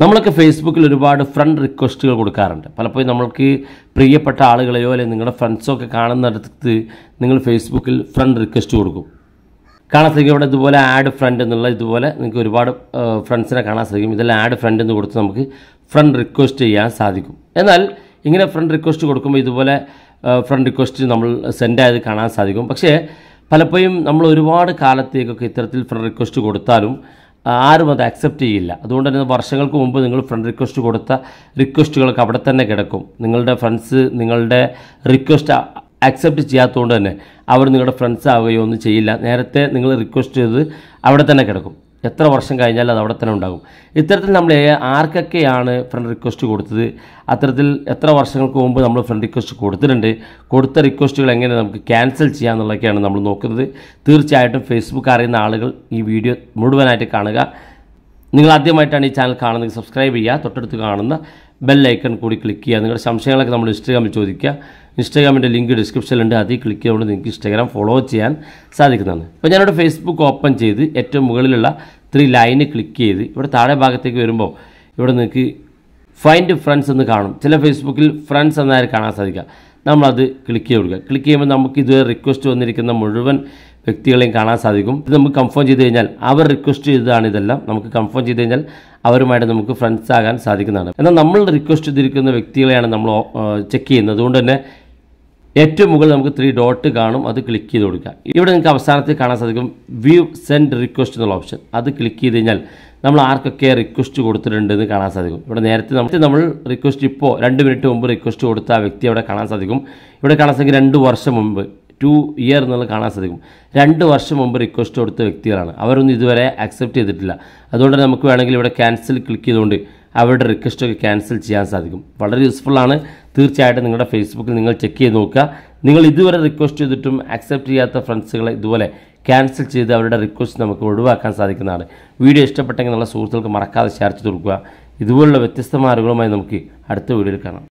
നമ്മളൊക്കെ ഫേസ്ബുക്കിൽ ഒരുപാട് ഫ്രണ്ട് റിക്വസ്റ്റുകൾ കൊടുക്കാറുണ്ട് പലപ്പോഴും നമ്മൾക്ക് പ്രിയപ്പെട്ട ആളുകളെയോ അല്ലെങ്കിൽ നിങ്ങളുടെ ഫ്രണ്ട്സോ ഒക്കെ കാണുന്നിടത്ത് നിങ്ങൾ ഫേസ്ബുക്കിൽ ഫ്രണ്ട് റിക്വസ്റ്റ് കൊടുക്കും കാണാൻ ശ്രമിക്കും ഇവിടെ ഇതുപോലെ ആഡ് ഫ്രണ്ട് എന്നുള്ള ഇതുപോലെ നിങ്ങൾക്ക് ഒരുപാട് ഫ്രണ്ട്സിനെ കാണാൻ സാധിക്കും ഇതെല്ലാം ആഡ് ഫ്രണ്ട് എന്ന് കൊടുത്ത് നമുക്ക് ഫ്രണ്ട് റിക്വസ്റ്റ് ചെയ്യാൻ സാധിക്കും എന്നാൽ ഇങ്ങനെ ഫ്രണ്ട് റിക്വസ്റ്റ് കൊടുക്കുമ്പോൾ ഇതുപോലെ ഫ്രണ്ട് റിക്വസ്റ്റ് നമ്മൾ സെൻഡ് ആയത് കാണാൻ സാധിക്കും പക്ഷേ പലപ്പോഴും നമ്മൾ ഒരുപാട് കാലത്തേക്കൊക്കെ ഇത്തരത്തിൽ ഫ്രണ്ട് റിക്വസ്റ്റ് കൊടുത്താലും ആരും അത് അക്സെപ്റ്റ് ചെയ്യില്ല അതുകൊണ്ട് തന്നെ വർഷങ്ങൾക്ക് മുമ്പ് നിങ്ങൾ ഫ്രണ്ട് റിക്വസ്റ്റ് കൊടുത്ത റിക്വസ്റ്റുകളൊക്കെ അവിടെ തന്നെ കിടക്കും നിങ്ങളുടെ ഫ്രണ്ട്സ് നിങ്ങളുടെ റിക്വസ്റ്റ് അക്സെപ്റ്റ് ചെയ്യാത്തതുകൊണ്ട് തന്നെ അവർ നിങ്ങളുടെ ഫ്രണ്ട്സ് ആവുകയോ ഒന്നും ചെയ്യില്ല നേരത്തെ നിങ്ങൾ റിക്വസ്റ്റ് ചെയ്തത് അവിടെ തന്നെ കിടക്കും എത്ര വർഷം കഴിഞ്ഞാൽ അത് അവിടെ തന്നെ ഉണ്ടാകും ഇത്തരത്തിൽ നമ്മൾ ആർക്കൊക്കെയാണ് ഫ്രണ്ട് റിക്വസ്റ്റ് കൊടുത്തത് അത്തരത്തിൽ എത്ര വർഷങ്ങൾക്ക് മുമ്പ് നമ്മൾ ഫ്രണ്ട് റിക്വസ്റ്റ് കൊടുത്തിട്ടുണ്ട് കൊടുത്ത റിക്വസ്റ്റുകൾ എങ്ങനെ നമുക്ക് ക്യാൻസൽ ചെയ്യാമെന്നുള്ളതൊക്കെയാണ് നമ്മൾ നോക്കുന്നത് തീർച്ചയായിട്ടും ഫേസ്ബുക്ക് അറിയുന്ന ആളുകൾ ഈ വീഡിയോ മുഴുവനായിട്ട് കാണുക നിങ്ങൾ ആദ്യമായിട്ടാണ് ഈ ചാനൽ കാണുന്നത് സബ്സ്ക്രൈബ് ചെയ്യുക തൊട്ടടുത്ത് കാണുന്ന ബെല്ലൈക്കൺ കൂടി ക്ലിക്ക് ചെയ്യുക നിങ്ങളുടെ സംശയങ്ങളൊക്കെ നമ്മൾ ഇൻസ്റ്റാഗ്രാമിൽ ചോദിക്കുക ഇൻസ്റ്റാഗ്രാമിൻ്റെ ലിങ്ക് ഡിസ്ക്രിപ്ഷനിലുണ്ട് അതിൽ ക്ലിക്ക് ചെയ്തുകൊണ്ട് നിങ്ങൾക്ക് ഇൻസ്റ്റാഗ്രാം ഫോളോ ചെയ്യാൻ സാധിക്കുന്നതാണ് ഇപ്പോൾ ഞാനിവിടെ ഫേസ്ബുക്ക് ഓപ്പൺ ചെയ്ത് ഏറ്റവും മുകളിലുള്ള ത്രീ ലൈന് ക്ലിക്ക് ചെയ്ത് ഇവിടെ താഴെ ഭാഗത്തേക്ക് വരുമ്പോൾ ഇവിടെ നിങ്ങൾക്ക് ഫൈൻഡ് ഫ്രണ്ട്സ് എന്ന് കാണും ചില ഫേസ്ബുക്കിൽ ഫ്രണ്ട്സ് എന്നാൽ കാണാൻ സാധിക്കുക നമ്മളത് ക്ലിക്ക് ചെയ്ത് കൊടുക്കുക ക്ലിക്ക് ചെയ്യുമ്പോൾ നമുക്ക് ഇതുവരെ റിക്വസ്റ്റ് വന്നിരിക്കുന്ന മുഴുവൻ വ്യക്തികളെയും കാണാൻ സാധിക്കും ഇത് നമുക്ക് കൺഫേം ചെയ്ത് കഴിഞ്ഞാൽ അവർ റിക്വസ്റ്റ് ചെയ്തതാണ് ഇതെല്ലാം നമുക്ക് കൺഫേം ചെയ്ത് കഴിഞ്ഞാൽ അവരുമായിട്ട് നമുക്ക് ഫ്രണ്ട്സ് ആകാൻ സാധിക്കുന്നതാണ് എന്നാൽ നമ്മൾ റിക്വസ്റ്റ് ചെയ്തിരിക്കുന്ന വ്യക്തികളെയാണ് നമ്മൾ ചെക്ക് ചെയ്യുന്നത് അതുകൊണ്ട് തന്നെ ഏറ്റവും മുകളിൽ നമുക്ക് ത്രീ ഡോട്ട് കാണും അത് ക്ലിക്ക് ചെയ്ത് കൊടുക്കുക ഇവിടെ നിങ്ങൾക്ക് അവസാനത്തിൽ കാണാൻ സാധിക്കും വ്യൂ സെൻഡ് റിക്വസ്റ്റ് എന്നുള്ള ഓപ്ഷൻ അത് ക്ലിക്ക് ചെയ്ത് കഴിഞ്ഞാൽ നമ്മൾ ആർക്കൊക്കെ റിക്വസ്റ്റ് കൊടുത്തിട്ടുണ്ട് എന്ന് കാണാൻ സാധിക്കും ഇവിടെ നേരത്തെ നമ്മൾ നമ്മൾ റിക്വസ്റ്റ് ഇപ്പോൾ രണ്ട് മിനിറ്റ് മുമ്പ് റിക്വസ്റ്റ് കൊടുത്ത ആ വ്യക്തി അവിടെ കാണാൻ സാധിക്കും ഇവിടെ കാണാൻ സാധിക്കും രണ്ട് വർഷം മുമ്പ് ടു ഇയർ എന്നുള്ളത് കാണാൻ സാധിക്കും രണ്ട് വർഷം മുമ്പ് റിക്വസ്റ്റ് കൊടുത്ത വ്യക്തികളാണ് അവരൊന്നും ഇതുവരെ അക്സെപ്റ്റ് ചെയ്തിട്ടില്ല അതുകൊണ്ട് നമുക്ക് വേണമെങ്കിൽ ഇവിടെ ക്യാൻസൽ ക്ലിക്ക് ചെയ്തുകൊണ്ട് അവരുടെ റിക്വസ്റ്റൊക്കെ ക്യാൻസൽ ചെയ്യാൻ സാധിക്കും വളരെ യൂസ്ഫുള്ളാണ് തീർച്ചയായിട്ടും നിങ്ങളുടെ ഫേസ്ബുക്കിൽ നിങ്ങൾ ചെക്ക് ചെയ്ത് നോക്കുക നിങ്ങൾ ഇതുവരെ റിക്വസ്റ്റ് ചെയ്തിട്ടും അക്സെപ്റ്റ് ചെയ്യാത്ത ഫ്രണ്ട്സുകളെ ഇതുപോലെ ക്യാൻസൽ ചെയ്ത് അവരുടെ റിക്വസ്റ്റ് നമുക്ക് ഒഴിവാക്കാൻ സാധിക്കുന്നതാണ് വീഡിയോ ഇഷ്ടപ്പെട്ടെങ്കിൽ നിങ്ങളുടെ സുഹൃത്തുക്കൾക്ക് മറക്കാതെ ഷെയർ ചെയ്ത് കൊടുക്കുക ഇതുപോലുള്ള വ്യത്യസ്തമായ അറിവുകളുമായി നമുക്ക് അടുത്ത വീഡിയോയിൽ കാണാം